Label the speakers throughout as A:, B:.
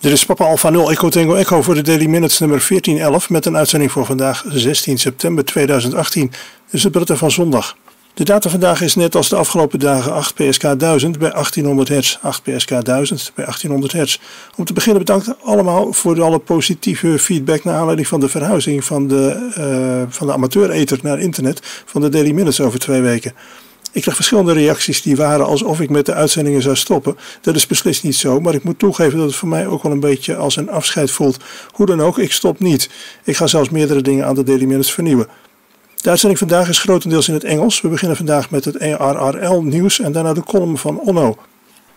A: Dit is Papa Alfa 0 Echo Tango Echo voor de Daily Minutes nummer 1411 met een uitzending voor vandaag 16 september 2018. Dit is het van zondag. De data vandaag is net als de afgelopen dagen 8 PSK 1000 bij 1800 hertz. 8 PSK 1000 bij 1800 Hz. Om te beginnen bedankt allemaal voor alle positieve feedback naar aanleiding van de verhuizing van de, uh, van de amateur-eter naar internet van de Daily Minutes over twee weken. Ik kreeg verschillende reacties die waren alsof ik met de uitzendingen zou stoppen. Dat is beslist niet zo, maar ik moet toegeven dat het voor mij ook wel een beetje als een afscheid voelt. Hoe dan ook, ik stop niet. Ik ga zelfs meerdere dingen aan de Daily Minutes vernieuwen. De uitzending vandaag is grotendeels in het Engels. We beginnen vandaag met het ARRL nieuws en daarna de column van Onno.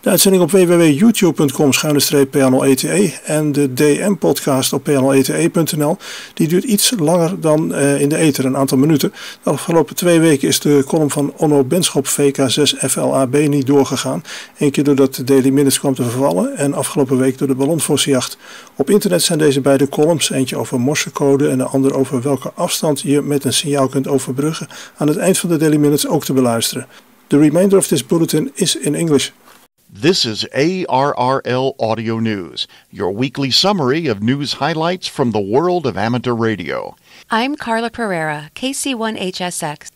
A: De uitzending op www.youtube.com schuine pnl e e en de DM-podcast op pnlete.nl. E Die duurt iets langer dan eh, in de ether, een aantal minuten. De afgelopen twee weken is de column van Onno Benschop VK6FLAB niet doorgegaan. Eén keer doordat de Daily Minutes kwam te vervallen en afgelopen week door de ballonfossiejacht. Op internet zijn deze beide columns, eentje over morsecode en de ander over welke afstand je met een signaal kunt overbruggen, aan het eind van de Daily Minutes ook te beluisteren. The remainder of this bulletin is in English.
B: This is ARRL Audio News, your weekly summary of news highlights from the world of amateur radio.
C: I'm Carla Pereira, KC1HSX.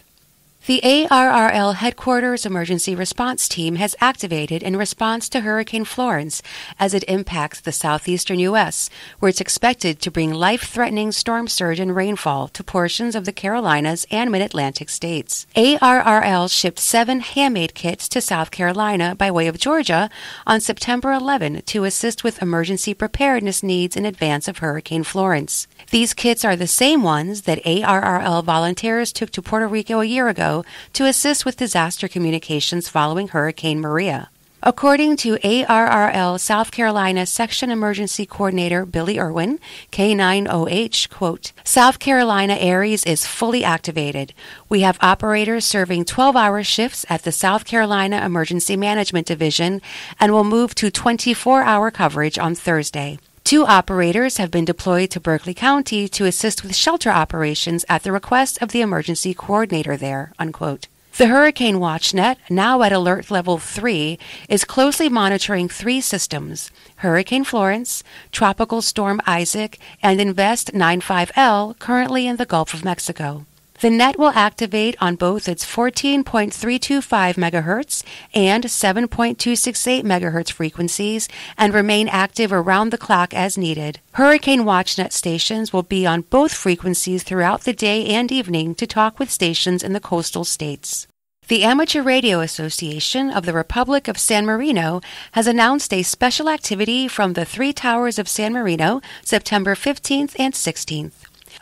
C: The ARRL Headquarters Emergency Response Team has activated in response to Hurricane Florence as it impacts the southeastern U.S., where it's expected to bring life threatening storm surge and rainfall to portions of the Carolinas and mid Atlantic states. ARRL shipped seven handmade kits to South Carolina by way of Georgia on September 11 to assist with emergency preparedness needs in advance of Hurricane Florence. These kits are the same ones that ARRL volunteers took to Puerto Rico a year ago to assist with disaster communications following Hurricane Maria. According to ARRL South Carolina Section Emergency Coordinator Billy Irwin, K9OH, quote, South Carolina Aries is fully activated. We have operators serving 12 hour shifts at the South Carolina Emergency Management Division and will move to 24 hour coverage on Thursday. Two operators have been deployed to Berkeley County to assist with shelter operations at the request of the emergency coordinator there. Unquote. The Hurricane WatchNet, now at alert level 3, is closely monitoring three systems Hurricane Florence, Tropical Storm Isaac, and Invest 95L, currently in the Gulf of Mexico. The net will activate on both its 14.325 MHz and 7.268 MHz frequencies and remain active around the clock as needed. Hurricane WatchNet stations will be on both frequencies throughout the day and evening to talk with stations in the coastal states. The Amateur Radio Association of the Republic of San Marino has announced a special activity from the Three Towers of San Marino, September 15th and 16th.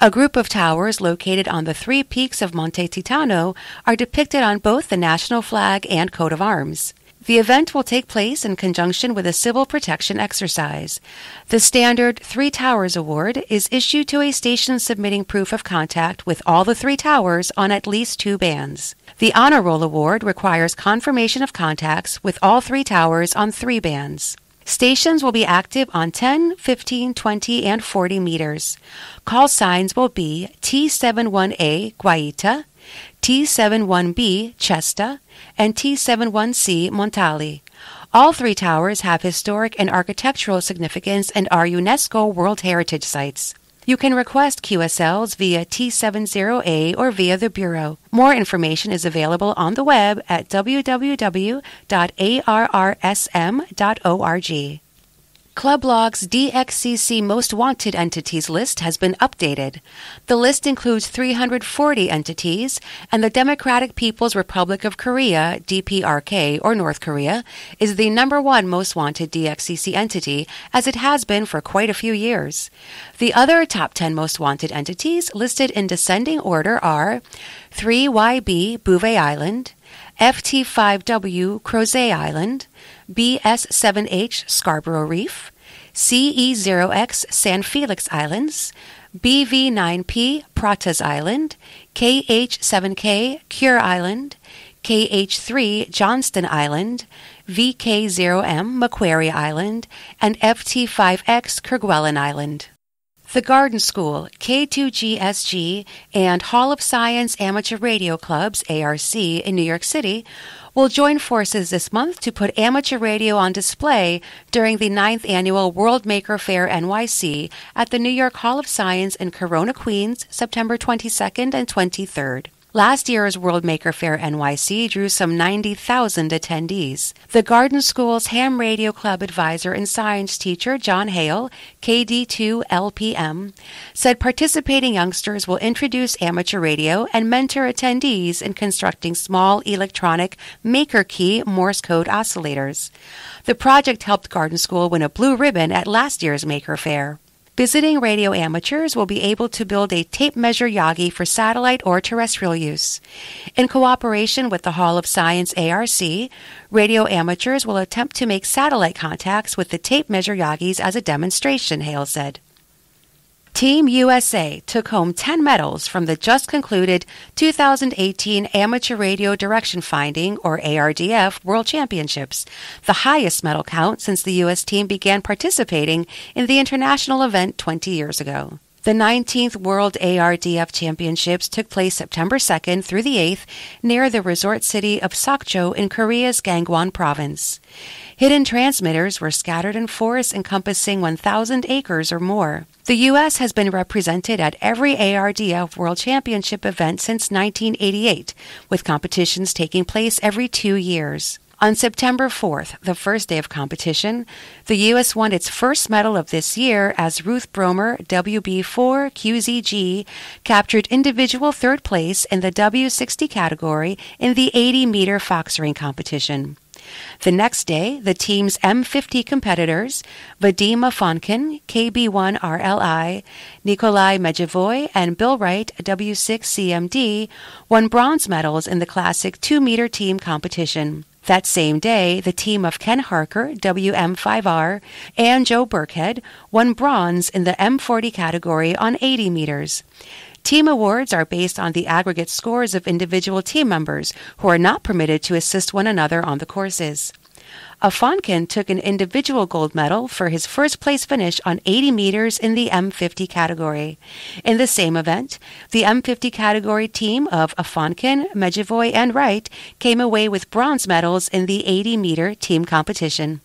C: A group of towers located on the three peaks of Monte Titano are depicted on both the national flag and coat of arms. The event will take place in conjunction with a civil protection exercise. The standard Three Towers Award is issued to a station submitting proof of contact with all the three towers on at least two bands. The Honor Roll Award requires confirmation of contacts with all three towers on three bands. Stations will be active on 10, 15, 20, and 40 meters. Call signs will be T71A Guaita, T71B Chesta, and T71C Montali. All three towers have historic and architectural significance and are UNESCO World Heritage Sites. You can request QSLs via T70A or via the Bureau. More information is available on the web at www.arrsm.org. Clublog's DXCC Most Wanted Entities list has been updated. The list includes 340 entities, and the Democratic People's Republic of Korea, DPRK, or North Korea, is the number one most wanted DXCC entity, as it has been for quite a few years. The other top 10 most wanted entities listed in descending order are 3YB, Bouvet Island, FT5W, Crozet Island, BS7H Scarborough Reef, CE0X San Felix Islands, BV9P Pratas Island, KH7K Cure Island, KH3 Johnston Island, VK0M Macquarie Island, and FT5X Kerguelen Island. The Garden School, K2GSG, and Hall of Science Amateur Radio Clubs, ARC, in New York City will join forces this month to put amateur radio on display during the 9th annual World Maker Fair NYC at the New York Hall of Science in Corona, Queens, September 22nd and 23rd. Last year's World Maker Fair NYC drew some 90,000 attendees. The Garden School's Ham Radio Club advisor and science teacher, John Hale, KD2 LPM, said participating youngsters will introduce amateur radio and mentor attendees in constructing small electronic maker key Morse code oscillators. The project helped Garden School win a blue ribbon at last year's Maker Fair. Visiting radio amateurs will be able to build a tape measure Yagi for satellite or terrestrial use. In cooperation with the Hall of Science ARC, radio amateurs will attempt to make satellite contacts with the tape measure Yagis as a demonstration, Hale said. Team USA took home 10 medals from the just concluded 2018 Amateur Radio Direction Finding, or ARDF, World Championships, the highest medal count since the U.S. team began participating in the international event 20 years ago. The 19th World ARDF Championships took place September 2nd through the 8th near the resort city of Sokcho in Korea's Gangwon province. Hidden transmitters were scattered in forests encompassing 1,000 acres or more. The U.S. has been represented at every ARDF World Championship event since 1988, with competitions taking place every two years. On September 4th, the first day of competition, the U.S. won its first medal of this year as Ruth Bromer, WB4QZG, captured individual third place in the W60 category in the 80 meter fox ring competition. The next day, the team's M50 competitors, Vadima Fonkin, KB1RLI, Nikolai Medjevoy, and Bill Wright, W6CMD, won bronze medals in the classic 2 meter team competition. That same day, the team of Ken Harker, WM5R, and Joe Burkhead won bronze in the M40 category on 80 meters. Team awards are based on the aggregate scores of individual team members who are not permitted to assist one another on the courses. Afonkin took an individual gold medal for his first place finish on 80 meters in the M50 category. In the same event, the M50 category team of Afonkin, Medjevoy, and Wright came away with bronze medals in the 80 meter team competition.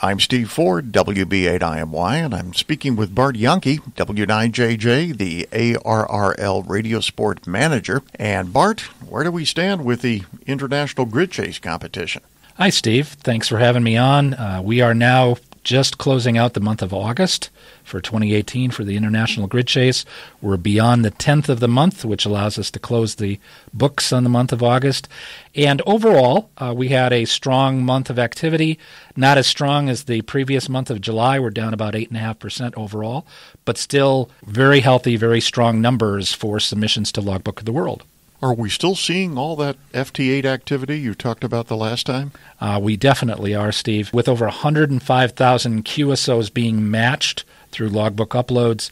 B: I'm Steve Ford, WB8IMY, and I'm speaking with Bart Yonke, W9JJ, the ARRL Radio Sport Manager. And Bart, where do we stand with the International Grid Chase competition? Hi, Steve. Thanks for having
D: me on. Uh, we are now just closing out the month of August for 2018 for the International Grid Chase. We're beyond the 10th of the month, which allows us to close the books on the month of August. And overall, uh, we had a strong month of activity, not as strong as the previous month of July. We're down about 8.5% overall, but still very healthy, very strong numbers for submissions to Logbook of the World. Are we still seeing all that FT8 activity you talked about the last time? Uh, we definitely are, Steve. With over 105,000 QSOs being matched through logbook uploads,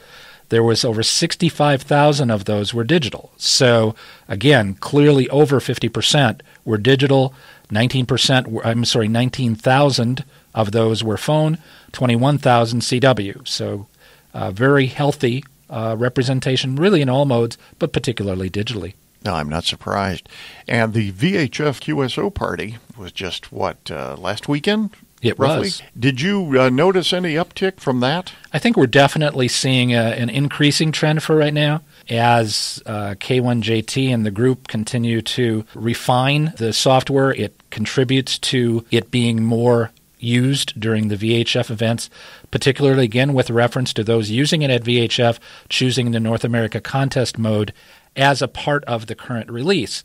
D: there was over 65,000 of those were digital. So again, clearly over 50% were digital. 19% were, I'm sorry, 19,000 of those were phone, 21,000 CW. So uh, very
B: healthy uh, representation, really in all modes, but particularly digitally. No, I'm not surprised. And the VHF QSO party was just what uh, last weekend. It roughly? was. Did you uh, notice any uptick from that? I think we're definitely seeing
D: a, uh, an increasing trend for right now
B: as uh, K1JT
D: and the group continue to refine the software. It contributes to it being more used during the VHF events, particularly again with reference to those using it at VHF choosing the North America contest mode as a part of the current release.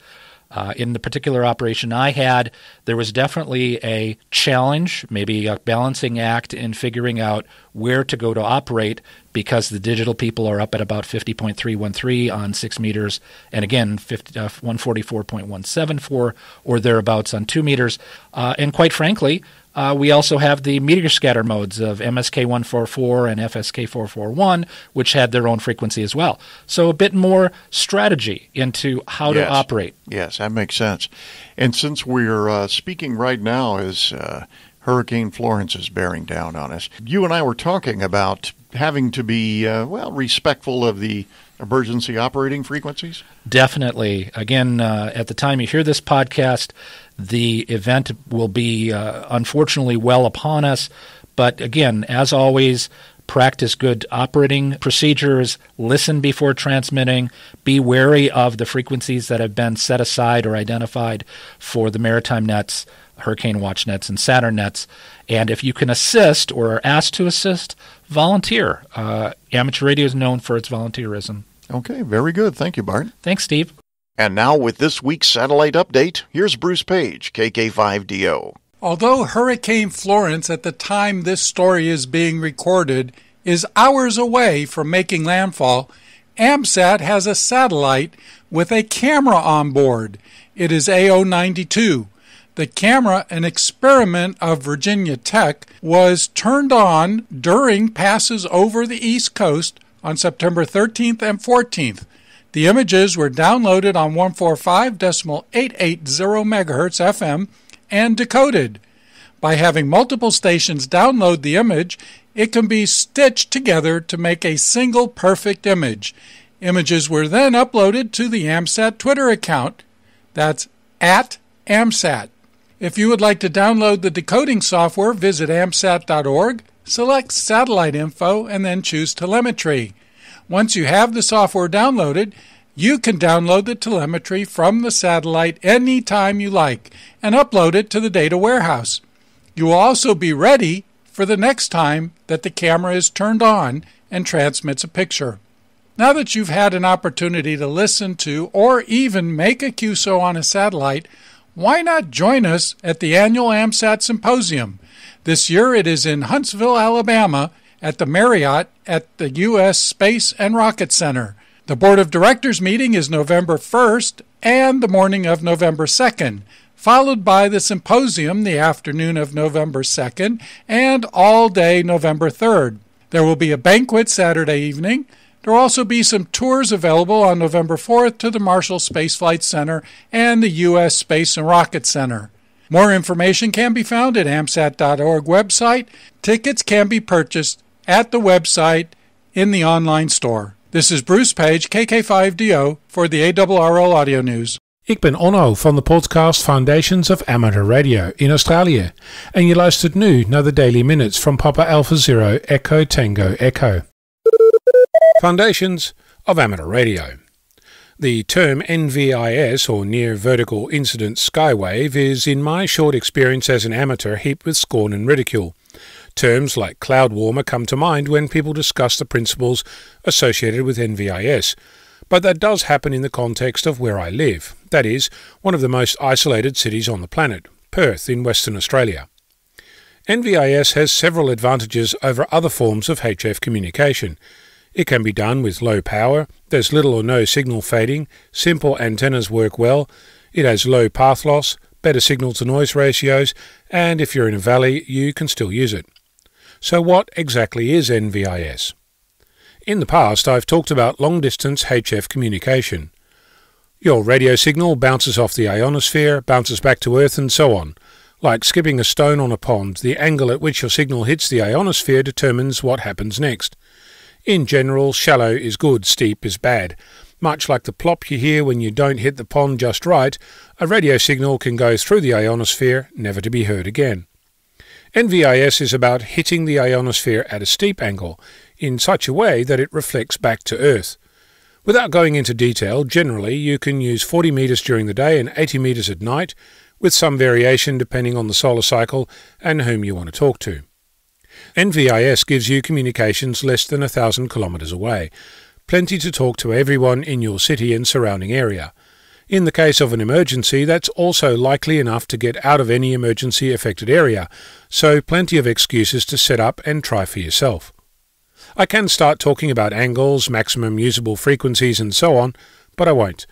D: Uh, in the particular operation I had, there was definitely a challenge, maybe a balancing act in figuring out where to go to operate because the digital people are up at about 50.313 on six meters, and again, 50, uh, 144.174 or thereabouts on two meters. Uh, and quite frankly, uh, we also have the meteor scatter modes of MSK 144 and FSK 441,
B: which had their own frequency as well. So a bit more strategy into how yes. to operate. Yes, that makes sense. And since we're uh, speaking right now as uh, Hurricane Florence is bearing down on us, you and I were talking about having to be, uh, well, respectful of the emergency operating frequencies? Definitely. Again,
D: uh, at the time you hear this podcast, the event will be uh, unfortunately well upon us, but again, as always, practice good operating procedures, listen before transmitting, be wary of the frequencies that have been set aside or identified for the maritime nets, hurricane watch nets, and Saturn nets. And if you can assist or are asked to assist, volunteer. Uh, amateur radio is known for its volunteerism. Okay, very good. Thank
B: you, Bart. Thanks, Steve. And now, with this week's satellite update, here's Bruce Page, KK5DO.
E: Although Hurricane Florence, at the time this story is being recorded, is hours away from making landfall, AMSAT has a satellite with a camera on board. It is AO92. The camera, an experiment of Virginia Tech, was turned on during passes over the East Coast on September 13th and 14th the images were downloaded on 145.880 MHz FM and decoded. By having multiple stations download the image, it can be stitched together to make a single perfect image. Images were then uploaded to the AMSAT Twitter account. That's at AMSAT. If you would like to download the decoding software, visit amsat.org, select satellite info, and then choose telemetry. Once you have the software downloaded, you can download the telemetry from the satellite anytime you like and upload it to the data warehouse. You will also be ready for the next time that the camera is turned on and transmits a picture. Now that you've had an opportunity to listen to or even make a QSO on a satellite, why not join us at the annual AMSAT Symposium? This year it is in Huntsville, Alabama, at the Marriott at the U.S. Space and Rocket Center. The Board of Directors meeting is November 1st and the morning of November 2nd, followed by the symposium the afternoon of November 2nd and all day November 3rd. There will be a banquet Saturday evening. There will also be some tours available on November 4th to the Marshall Space Flight Center and the U.S. Space and Rocket Center. More information can be found at amsat.org website. Tickets can be purchased at the website in the online
F: store. This is Bruce Page, KK5DO, for the ARRL Audio News. Ik ben Onno van de podcast Foundations of Amateur Radio in Australië. En je luistert nu naar de Daily Minutes from Papa Alpha Zero Echo Tango Echo. Foundations of Amateur Radio. The term NVIS, or Near Vertical Incident Skywave, is, in my short experience as an amateur, heaped with scorn and ridicule. Terms like cloud warmer come to mind when people discuss the principles associated with NVIS, but that does happen in the context of where I live, that is, one of the most isolated cities on the planet, Perth in Western Australia. NVIS has several advantages over other forms of HF communication. It can be done with low power, there's little or no signal fading, simple antennas work well, it has low path loss, better signal to noise ratios, and if you're in a valley, you can still use it. So what exactly is NVIS? In the past, I've talked about long-distance HF communication. Your radio signal bounces off the ionosphere, bounces back to Earth and so on. Like skipping a stone on a pond, the angle at which your signal hits the ionosphere determines what happens next. In general, shallow is good, steep is bad, much like the plop you hear when you don't hit the pond just right, a radio signal can go through the ionosphere, never to be heard again. NVIS is about hitting the ionosphere at a steep angle, in such a way that it reflects back to Earth. Without going into detail, generally you can use 40 metres during the day and 80 metres at night, with some variation depending on the solar cycle and whom you want to talk to. NVIS gives you communications less than a thousand kilometres away, plenty to talk to everyone in your city and surrounding area. In the case of an emergency, that's also likely enough to get out of any emergency affected area, so plenty of excuses to set up and try for yourself. I can start talking about angles, maximum usable frequencies, and so on, but I won't.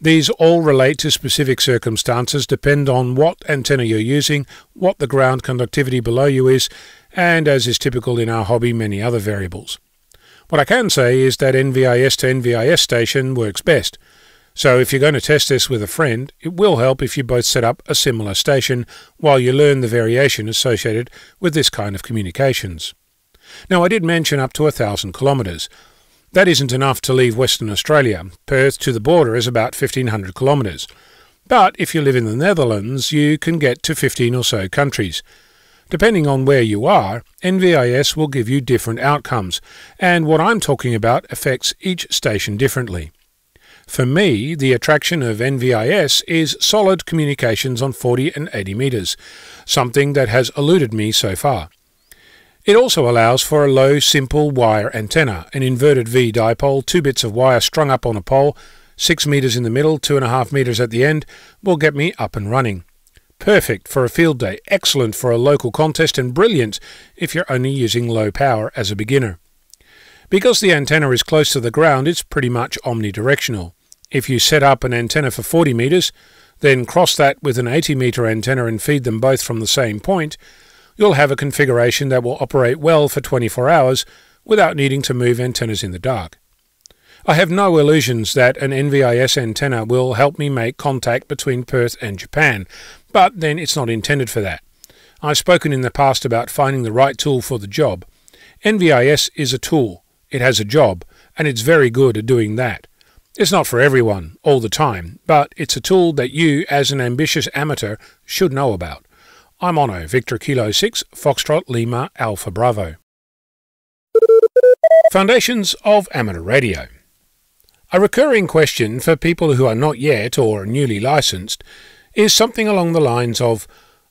F: These all relate to specific circumstances, depend on what antenna you're using, what the ground conductivity below you is, and as is typical in our hobby, many other variables. What I can say is that NVIS to NVIS station works best. So if you're going to test this with a friend, it will help if you both set up a similar station while you learn the variation associated with this kind of communications. Now I did mention up to a thousand kilometres. That isn't enough to leave Western Australia. Perth to the border is about 1500 kilometres. But if you live in the Netherlands, you can get to 15 or so countries. Depending on where you are, NVIS will give you different outcomes, and what I'm talking about affects each station differently. For me, the attraction of NVIS is solid communications on 40 and 80 metres, something that has eluded me so far. It also allows for a low, simple wire antenna, an inverted V dipole, two bits of wire strung up on a pole, 6 metres in the middle, 2.5 metres at the end, will get me up and running. Perfect for a field day, excellent for a local contest, and brilliant if you're only using low power as a beginner. Because the antenna is close to the ground, it's pretty much omnidirectional. If you set up an antenna for 40 metres, then cross that with an 80 metre antenna and feed them both from the same point, you'll have a configuration that will operate well for 24 hours without needing to move antennas in the dark. I have no illusions that an NVIS antenna will help me make contact between Perth and Japan, but then it's not intended for that. I've spoken in the past about finding the right tool for the job. NVIS is a tool, it has a job, and it's very good at doing that. It's not for everyone, all the time, but it's a tool that you, as an ambitious amateur, should know about. I'm Ono, Victor Kilo 6, Foxtrot Lima Alpha Bravo. Foundations of Amateur Radio. A recurring question for people who are not yet or newly licensed is something along the lines of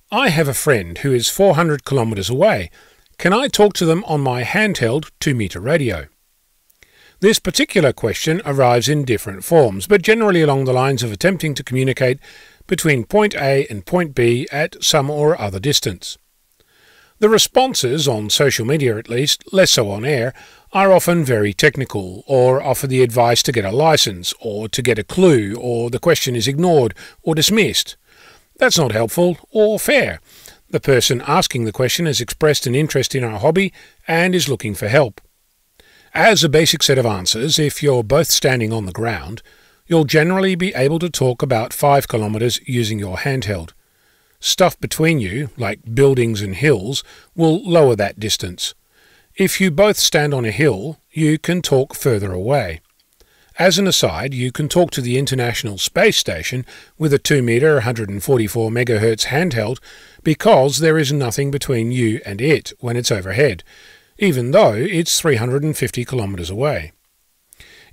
F: I have a friend who is 400 kilometers away. Can I talk to them on my handheld 2 meter radio? This particular question arrives in different forms, but generally along the lines of attempting to communicate between point A and point B at some or other distance. The responses, on social media at least, less so on air, are often very technical, or offer the advice to get a license, or to get a clue, or the question is ignored or dismissed. That's not helpful or fair. The person asking the question has expressed an interest in our hobby and is looking for help. As a basic set of answers, if you're both standing on the ground, you'll generally be able to talk about 5 kilometers using your handheld. Stuff between you, like buildings and hills, will lower that distance. If you both stand on a hill, you can talk further away. As an aside, you can talk to the International Space Station with a 2 meter 144 MHz handheld because there is nothing between you and it when it's overhead, even though it's 350 kilometers away.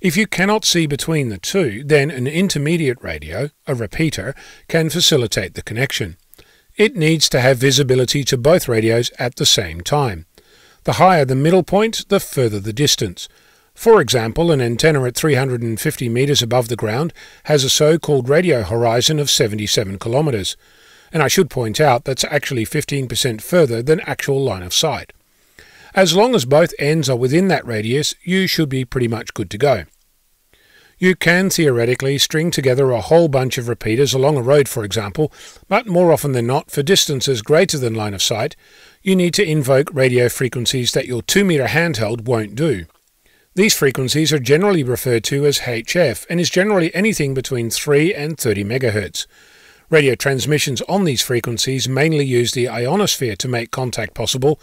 F: If you cannot see between the two, then an intermediate radio, a repeater, can facilitate the connection it needs to have visibility to both radios at the same time. The higher the middle point, the further the distance. For example, an antenna at 350 metres above the ground has a so-called radio horizon of 77 kilometres, and I should point out that's actually 15% further than actual line of sight. As long as both ends are within that radius, you should be pretty much good to go. You can theoretically string together a whole bunch of repeaters along a road, for example, but more often than not, for distances greater than line of sight, you need to invoke radio frequencies that your 2 meter handheld won't do. These frequencies are generally referred to as HF and is generally anything between 3 and 30 MHz. Radio transmissions on these frequencies mainly use the ionosphere to make contact possible,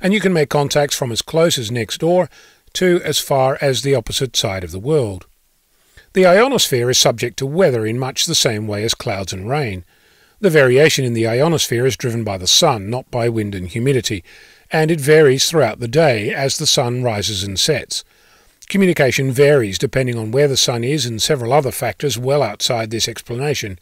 F: and you can make contacts from as close as next door to as far as the opposite side of the world. The ionosphere is subject to weather in much the same way as clouds and rain. The variation in the ionosphere is driven by the sun, not by wind and humidity, and it varies throughout the day as the sun rises and sets. Communication varies depending on where the sun is and several other factors well outside this explanation.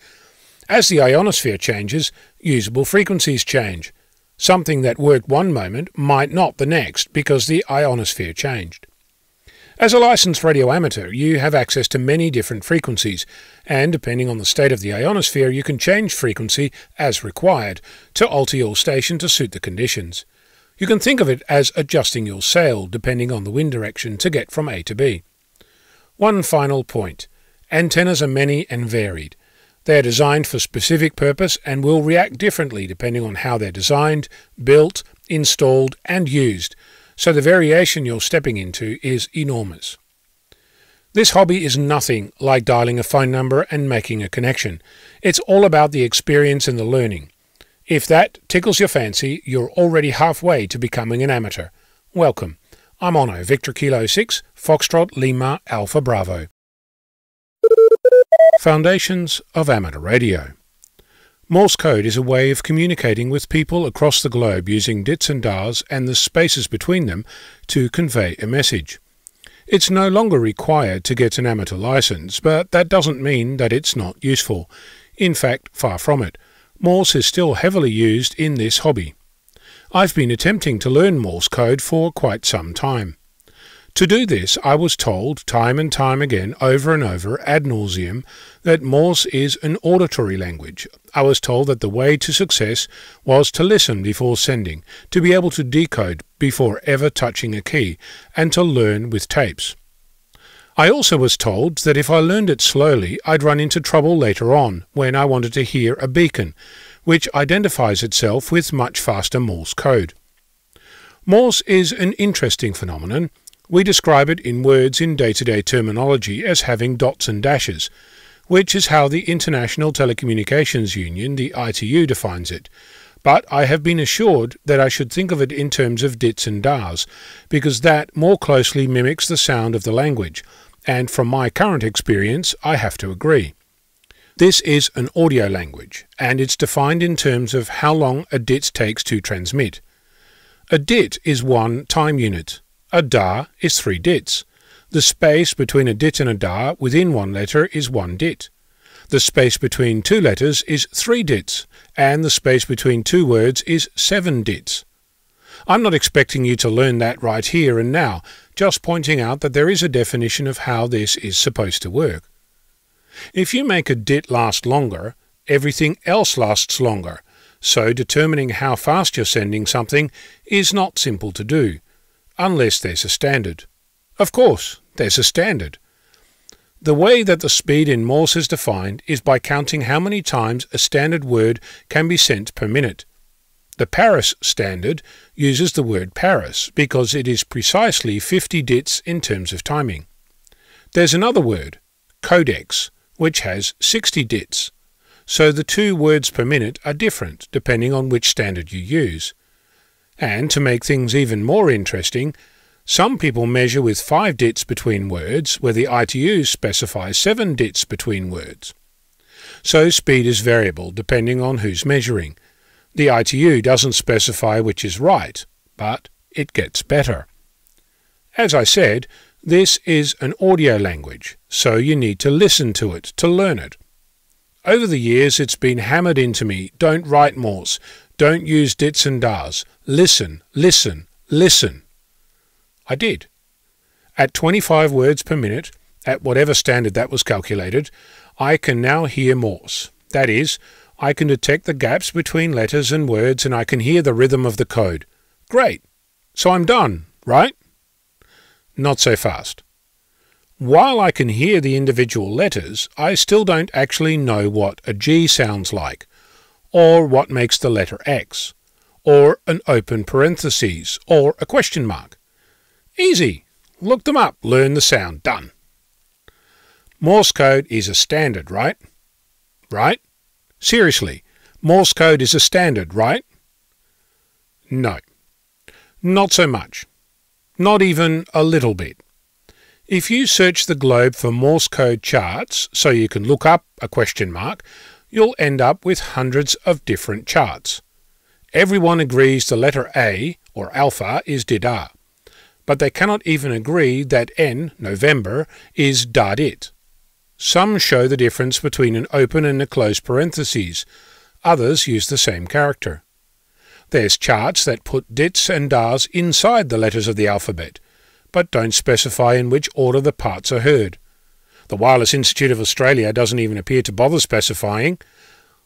F: As the ionosphere changes, usable frequencies change. Something that worked one moment might not the next because the ionosphere changed. As a licensed radio amateur, you have access to many different frequencies, and depending on the state of the ionosphere, you can change frequency as required to alter your station to suit the conditions. You can think of it as adjusting your sail depending on the wind direction to get from A to B. One final point. Antennas are many and varied. They are designed for specific purpose and will react differently depending on how they're designed, built, installed and used – so the variation you're stepping into is enormous. This hobby is nothing like dialing a phone number and making a connection. It's all about the experience and the learning. If that tickles your fancy, you're already halfway to becoming an amateur. Welcome. I'm Ono, Victor Kilo 6, Foxtrot Lima Alpha Bravo. Foundations of Amateur Radio Morse code is a way of communicating with people across the globe using dits and dars and the spaces between them to convey a message. It's no longer required to get an amateur license, but that doesn't mean that it's not useful. In fact, far from it. Morse is still heavily used in this hobby. I've been attempting to learn Morse code for quite some time. To do this, I was told time and time again, over and over, ad nauseum, that Morse is an auditory language. I was told that the way to success was to listen before sending, to be able to decode before ever touching a key, and to learn with tapes. I also was told that if I learned it slowly, I'd run into trouble later on when I wanted to hear a beacon, which identifies itself with much faster Morse code. Morse is an interesting phenomenon, we describe it in words in day to day terminology as having dots and dashes, which is how the International Telecommunications Union, the ITU, defines it. But I have been assured that I should think of it in terms of dits and dars, because that more closely mimics the sound of the language, and from my current experience, I have to agree. This is an audio language, and it's defined in terms of how long a dit takes to transmit. A dit is one time unit, a da is three dits. The space between a dit and a da within one letter is one dit. The space between two letters is three dits, and the space between two words is seven dits. I'm not expecting you to learn that right here and now, just pointing out that there is a definition of how this is supposed to work. If you make a dit last longer, everything else lasts longer, so determining how fast you're sending something is not simple to do unless there's a standard. Of course, there's a standard. The way that the speed in Morse is defined is by counting how many times a standard word can be sent per minute. The Paris standard uses the word Paris because it is precisely 50 dits in terms of timing. There's another word, codex, which has 60 dits, so the two words per minute are different depending on which standard you use. And to make things even more interesting, some people measure with 5 dits between words, where the ITU specifies 7 dits between words. So speed is variable depending on who's measuring. The ITU doesn't specify which is right, but it gets better. As I said, this is an audio language, so you need to listen to it to learn it. Over the years, it's been hammered into me don't write Morse, don't use dits and das. Listen, listen, listen. I did. At 25 words per minute, at whatever standard that was calculated, I can now hear Morse. That is, I can detect the gaps between letters and words and I can hear the rhythm of the code. Great. So I'm done, right? Not so fast. While I can hear the individual letters, I still don't actually know what a G sounds like or what makes the letter X, or an open parenthesis, or a question mark. Easy. Look them up, learn the sound, done. Morse code is a standard, right? Right? Seriously, Morse code is a standard, right? No. Not so much. Not even a little bit. If you search the globe for Morse code charts, so you can look up a question mark, you'll end up with hundreds of different charts. Everyone agrees the letter A, or alpha, is Didar, but they cannot even agree that N, November, is dadit. Some show the difference between an open and a closed parentheses, others use the same character. There's charts that put dits and das inside the letters of the alphabet, but don't specify in which order the parts are heard. The Wireless Institute of Australia doesn't even appear to bother specifying.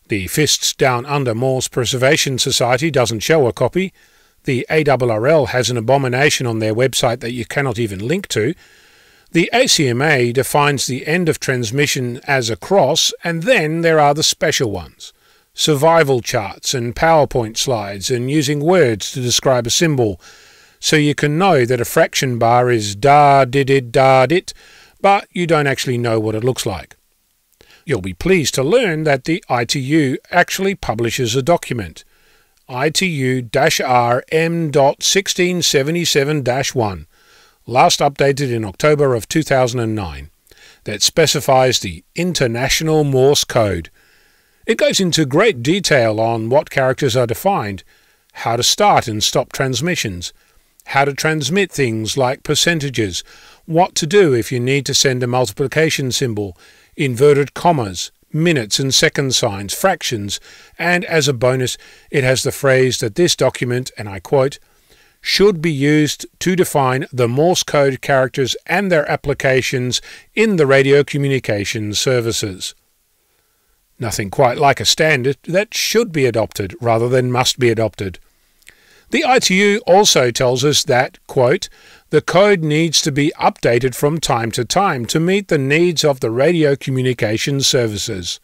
F: The Fists Down Under Moors Preservation Society doesn't show a copy. The ARRL has an abomination on their website that you cannot even link to. The ACMA defines the end of transmission as a cross, and then there are the special ones survival charts and PowerPoint slides, and using words to describe a symbol so you can know that a fraction bar is da did it da dit but you don't actually know what it looks like. You'll be pleased to learn that the ITU actually publishes a document, ITU-RM.1677-1, last updated in October of 2009, that specifies the International Morse Code. It goes into great detail on what characters are defined, how to start and stop transmissions, how to transmit things like percentages, what to do if you need to send a multiplication symbol, inverted commas, minutes and second signs, fractions, and as a bonus, it has the phrase that this document, and I quote, should be used to define the Morse code characters and their applications in the radio communication services. Nothing quite like a standard that should be adopted rather than must be adopted. The ITU also tells us that, quote, the code needs to be updated from time to time to meet the needs of the radio communication services.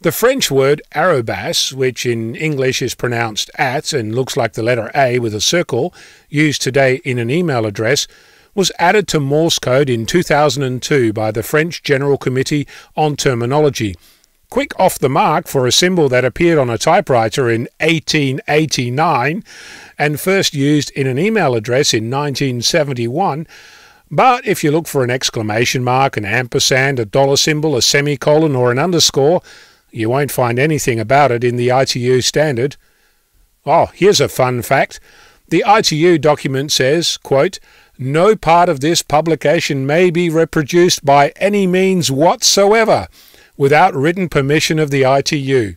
F: The French word arrobas, which in English is pronounced at and looks like the letter A with a circle, used today in an email address, was added to Morse code in 2002 by the French General Committee on Terminology, quick off the mark for a symbol that appeared on a typewriter in 1889 and first used in an email address in 1971. But if you look for an exclamation mark, an ampersand, a dollar symbol, a semicolon, or an underscore, you won't find anything about it in the ITU standard. Oh, here's a fun fact. The ITU document says, quote, no part of this publication may be reproduced by any means whatsoever without written permission of the ITU.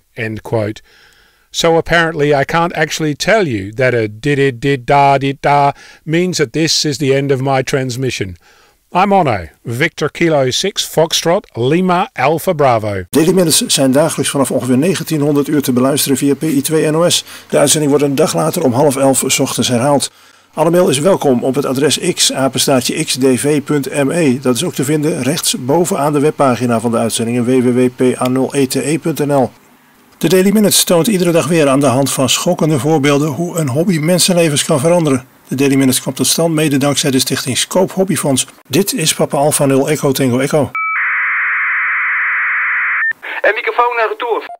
F: So apparently I can't actually tell you that a did did da did da means that this is the end of my transmission. I'm ono, Victor Kilo 6, Foxtrot, Lima, Alpha Bravo.
A: Daily Minutes zijn dagelijks vanaf ongeveer 1900 uur te beluisteren via PI2 NOS. De uitzending wordt een dag later om half elf ochtends herhaald. Alle mail is welkom op het adres x-xdv.me. Dat is ook te vinden rechts bovenaan de webpagina van de uitzendingen www.pa0ete.nl. E e de Daily Minutes toont iedere dag weer aan de hand van schokkende voorbeelden hoe een hobby mensenlevens kan veranderen. De Daily Minutes komt tot stand mede dankzij de stichting Scope Hobbyfonds. Dit is Papa Alpha 0 Echo Tango Echo.
C: En microfoon naar retour.